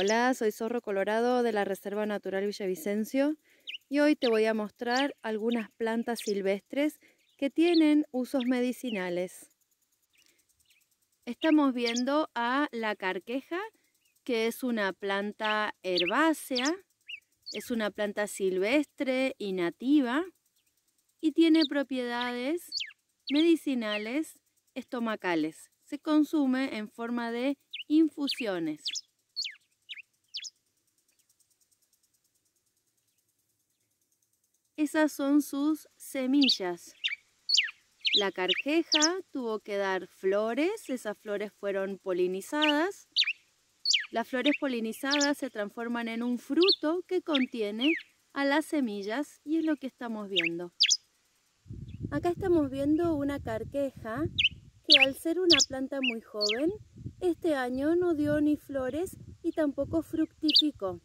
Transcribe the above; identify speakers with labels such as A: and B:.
A: Hola, soy Zorro Colorado de la Reserva Natural Villavicencio y hoy te voy a mostrar algunas plantas silvestres que tienen usos medicinales. Estamos viendo a la carqueja, que es una planta herbácea, es una planta silvestre y nativa y tiene propiedades medicinales estomacales. Se consume en forma de infusiones. Esas son sus semillas. La carqueja tuvo que dar flores, esas flores fueron polinizadas. Las flores polinizadas se transforman en un fruto que contiene a las semillas y es lo que estamos viendo. Acá estamos viendo una carqueja que al ser una planta muy joven, este año no dio ni flores y tampoco fructificó.